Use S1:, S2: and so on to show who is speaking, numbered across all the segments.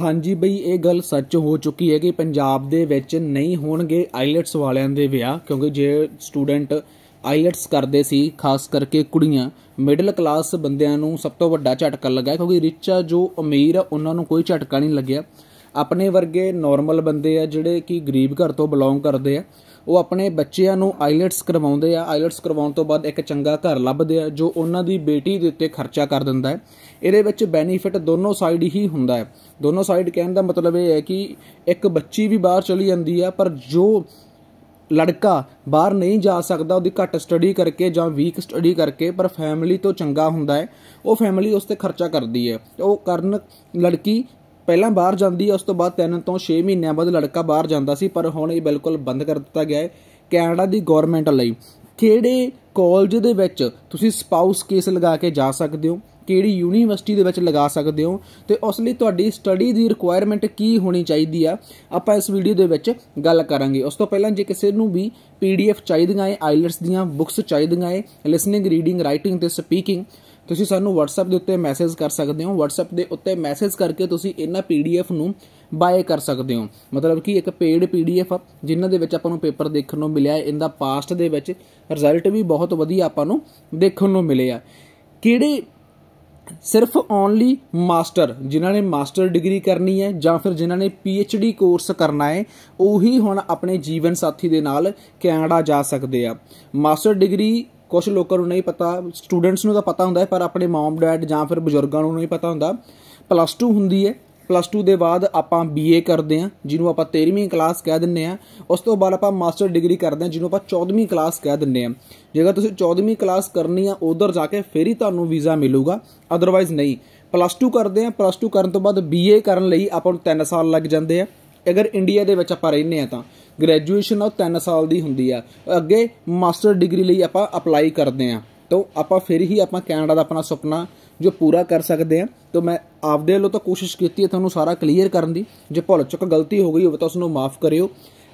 S1: ਹਾਂਜੀ ਬਈ ਇਹ ਗੱਲ ਸੱਚ ਹੋ ਚੁੱਕੀ ਹੈ ਕਿ ਪੰਜਾਬ ਦੇ ਵਿੱਚ ਨਹੀਂ ਹੋਣਗੇ ਆਈਲਟਸ ਵਾਲਿਆਂ ਦੇ ਵਿਆਹ ਕਿਉਂਕਿ ਜੇ ਸਟੂਡੈਂਟ ਆਈਲਟਸ ਕਰਦੇ ਸੀ ਖਾਸ ਕਰਕੇ ਕੁੜੀਆਂ ਮਿਡਲ ਕਲਾਸ ਬੰਦਿਆਂ ਨੂੰ ਸਭ ਤੋਂ ਵੱਡਾ ਝਟਕਾ ਲੱਗਾ ਕਿਉਂਕਿ ਰਿਚਾ ਜੋ ਅਮੀਰ ਉਹਨਾਂ ਨੂੰ ਕੋਈ ਝਟਕਾ ਨਹੀਂ ਲੱਗਿਆ ਆਪਣੇ ਵਰਗੇ ਨਾਰਮਲ ਬੰਦੇ ਆ ਜਿਹੜੇ ਕਿ ਗਰੀਬ ਘਰ ਤੋਂ ਬਿਲੋਂਗ ਕਰਦੇ ਆ ਉਹ ਆਪਣੇ ਬੱਚਿਆਂ ਨੂੰ ਆਈਲੈਟਸ ਕਰਵਾਉਂਦੇ ਆ ਆਈਲੈਟਸ ਕਰਵਾਉਣ ਤੋਂ ਬਾਅਦ ਇੱਕ ਚੰਗਾ ਘਰ ਲੱਭਦੇ ਆ ਜੋ ਉਹਨਾਂ ਦੀ ਬੇਟੀ ਦੇ ਉੱਤੇ ਖਰਚਾ ਕਰ ਦਿੰਦਾ ਹੈ ਇਹਦੇ ਵਿੱਚ ਬੈਨੀਫਿਟ ਦੋਨੋਂ ਸਾਈਡ ਹੀ ਹੁੰਦਾ ਹੈ ਦੋਨੋਂ ਸਾਈਡ ਕਹਿਣ ਦਾ ਮਤਲਬ ਇਹ ਹੈ ਕਿ ਇੱਕ ਬੱਚੀ ਵੀ ਬਾਹਰ ਚਲੀ ਜਾਂਦੀ ਆ ਪਰ ਜੋ ਲੜਕਾ ਬਾਹਰ ਨਹੀਂ ਜਾ ਸਕਦਾ ਉਹਦੀ ਘੱਟ ਸਟੱਡੀ ਕਰਕੇ ਜਾਂ ਵੀਕ ਸਟੱਡੀ ਕਰਕੇ ਪਰ ਫੈਮਿਲੀ ਤੋਂ ਚੰਗਾ ਹੁੰਦਾ ਹੈ ਉਹ ਫੈਮਿਲੀ ਉਸ ਤੇ ਖਰਚਾ ਕਰਦੀ ਹੈ ਉਹ ਕਰਨ ਲੜਕੀ ਪਹਿਲਾਂ ਬਾਹਰ ਜਾਂਦੀ ਹੈ ਉਸ ਤੋਂ ਬਾਅਦ 3 ਤੋਂ 6 ਮਹੀਨਿਆਂ ਬਾਅਦ ਲੜਕਾ ਬਾਹਰ ਜਾਂਦਾ ਸੀ ਪਰ ਹੁਣ ਇਹ ਬਿਲਕੁਲ ਬੰਦ ਕਰ ਦਿੱਤਾ ਗਿਆ ਹੈ ਕੈਨੇਡਾ ਦੀ ਗਵਰਨਮੈਂਟ ਲਈ ਕਿਹੜੇ ਕਾਲਜ ਦੇ ਵਿੱਚ ਤੁਸੀਂ ਸਪਾਊਸ ਕੇਸ ਲਗਾ ਕੇ ਜਾ ਸਕਦੇ ਹੋ ਕਿਹੜੀ ਯੂਨੀਵਰਸਿਟੀ ਦੇ ਵਿੱਚ ਲਗਾ ਸਕਦੇ ਹੋ ਤੇ ਉਸ ਲਈ ਤੁਹਾਡੀ ਸਟੱਡੀ ਦੀ ਰਿਕੁਆਇਰਮੈਂਟ ਕੀ ਹੋਣੀ ਚਾਹੀਦੀ ਆ ਆਪਾਂ ਇਸ ਵੀਡੀਓ ਦੇ ਵਿੱਚ ਗੱਲ ਕਰਾਂਗੇ ਉਸ ਤੋਂ ਪਹਿਲਾਂ ਜੇ ਕਿਸੇ ਨੂੰ ਵੀ ਪੀਡੀਐਫ ਚਾਹੀਦੀਆਂ ਹੈ ਆਈਲਟਸ ਦੀਆਂ ਬੁੱਕਸ ਚਾਹੀਦੀਆਂ ਹੈ ਲਿਸਨਿੰਗ ਰੀਡਿੰਗ ਰਾਈਟਿੰਗ ਤੇ ਸਪੀਕਿੰਗ ਤੁਸੀਂ ਸਾਨੂੰ WhatsApp ਦੇ ਉੱਤੇ ਮੈਸੇਜ ਕਰ ਸਕਦੇ ਹੋ WhatsApp ਦੇ ਉੱਤੇ ਮੈਸੇਜ ਕਰਕੇ ਤੁਸੀਂ ਇਹਨਾਂ PDF ਨੂੰ ਬਾਏ ਕਰ ਸਕਦੇ ਹੋ ਮਤਲਬ ਕਿ ਇੱਕ ਪੇਡ PDF ਜਿਨ੍ਹਾਂ ਦੇ ਵਿੱਚ ਆਪਾਂ ਨੂੰ ਪੇਪਰ ਦੇਖਣ ਨੂੰ ਮਿਲਿਆ ਇਹਦਾ ਪਾਸਟ ਦੇ ਵਿੱਚ ਰਿਜ਼ਲਟ ਵੀ ਬਹੁਤ ਵਧੀਆ ਆਪਾਂ ਨੂੰ ਦੇਖਣ ਨੂੰ ਮਿਲੇ ਆ ਕਿਹੜੇ ਸਿਰਫ ਓਨਲੀ ਮਾਸਟਰ ਜਿਨ੍ਹਾਂ ਨੇ ਮਾਸਟਰ ਡਿਗਰੀ ਕਰਨੀ ਹੈ ਜਾਂ ਫਿਰ ਜਿਨ੍ਹਾਂ ਨੇ ਪੀ ਐਚ ਡੀ ਕੋਰਸ ਕਰਨਾ ਹੈ ਉਹੀ ਹੁਣ ਆਪਣੇ ਜੀਵਨ ਸਾਥੀ ਦੇ ਨਾਲ ਕੈਨੇਡਾ ਜਾ ਸਕਦੇ ਆ ਮਾਸਟਰ ਡਿਗਰੀ ਕੁਝ ਲੋਕਾਂ ਨੂੰ ਨਹੀਂ ਪਤਾ ਸਟੂਡੈਂਟਸ ਨੂੰ ਤਾਂ ਪਤਾ ਹੁੰਦਾ ਹੈ ਪਰ ਆਪਣੇ ਮਾਮ ਡੈਡ ਜਾਂ ਫਿਰ ਬਜ਼ੁਰਗਾਂ ਨੂੰ ਨਹੀਂ ਪਤਾ ਹੁੰਦਾ ਪਲੱਸ 2 ਹੁੰਦੀ ਹੈ ਪਲੱਸ 2 ਦੇ ਬਾਅਦ ਆਪਾਂ ਬੀਏ ਕਰਦੇ ਆ ਜਿਹਨੂੰ ਆਪਾਂ 13ਵੀਂ ਕਲਾਸ ਕਹਿ ਦਿੰਨੇ ਆ ਉਸ ਤੋਂ ਬਾਅਦ ਆਪਾਂ ਮਾਸਟਰ ਡਿਗਰੀ ਕਰਦੇ ਆ ਜਿਹਨੂੰ ਆਪਾਂ 14ਵੀਂ ਕਲਾਸ ਕਹਿ ਦਿੰਨੇ ਆ ਜੇਕਰ ਤੁਸੀਂ 14ਵੀਂ ਕਲਾਸ ਕਰਨੀ ਆ ਉਧਰ ਜਾ ਕੇ ਫੇਰ ਹੀ ਤੁਹਾਨੂੰ ਵੀਜ਼ਾ ਮਿਲੂਗਾ ਅਦਰਵਾਈਜ਼ ਨਹੀਂ ਪਲੱਸ 2 ਕਰਦੇ ਆ ਪਲੱਸ 2 ਕਰਨ ਤੋਂ ਬਾਅਦ ਬੀਏ ਕਰਨ ਲਈ ਆਪਾਂ ਨੂੰ 3 ਸਾਲ ਲੱਗ ਜਾਂਦੇ ਆ ਅਗਰ ਇੰਡੀਆ ਦੇ ਵਿੱਚ ਆਪਾਂ ਰਹਿੰਦੇ ਆ ਤਾਂ ਗ੍ਰੈਜੂਏਸ਼ਨ ਉਹ 3 ਸਾਲ ਦੀ ਹੁੰਦੀ ਆ ਅੱਗੇ ਮਾਸਟਰ ਡਿਗਰੀ ਲਈ ਆਪਾਂ ਅਪਲਾਈ ਕਰਦੇ ਆ ਤਾਂ ਆਪਾਂ ਫਿਰ ਹੀ ਆਪਾਂ ਕੈਨੇਡਾ ਦਾ ਆਪਣਾ ਸੁਪਨਾ ਜੋ ਪੂਰਾ ਕਰ ਸਕਦੇ ਆ ਤਾਂ ਮੈਂ ਆਪਦੇ ਵੱਲੋਂ ਤਾਂ ਕੋਸ਼ਿਸ਼ ਕੀਤੀ ਹੈ ਤੁਹਾਨੂੰ ਸਾਰਾ ਕਲੀਅਰ ਕਰਨ ਦੀ ਜੇ ਭੁੱਲ ਚੁੱਕ ਗਲਤੀ ਹੋ ਗਈ ਹੋਵੇ ਤਾਂ ਉਸ ਨੂੰ ਮਾਫ ਕਰਿਓ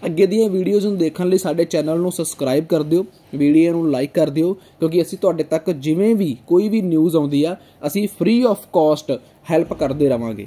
S1: ਅੱਗੇ ਦੀਆਂ ਵੀਡੀਓਜ਼ ਨੂੰ ਦੇਖਣ ਲਈ ਸਾਡੇ ਚੈਨਲ ਨੂੰ ਸਬਸਕ੍ਰਾਈਬ ਕਰ ਦਿਓ ਵੀਡੀਓ ਨੂੰ ਲਾਈਕ ਕਰ ਦਿਓ ਕਿਉਂਕਿ ਅਸੀਂ ਤੁਹਾਡੇ ਤੱਕ ਜਿਵੇਂ ਵੀ ਕੋਈ ਵੀ ਨਿਊਜ਼ ਆਉਂਦੀ ਆ ਅਸੀਂ ਫ੍ਰੀ ਆਫ ਕਾਸਟ ਹੈਲਪ ਕਰਦੇ ਰਵਾਂਗੇ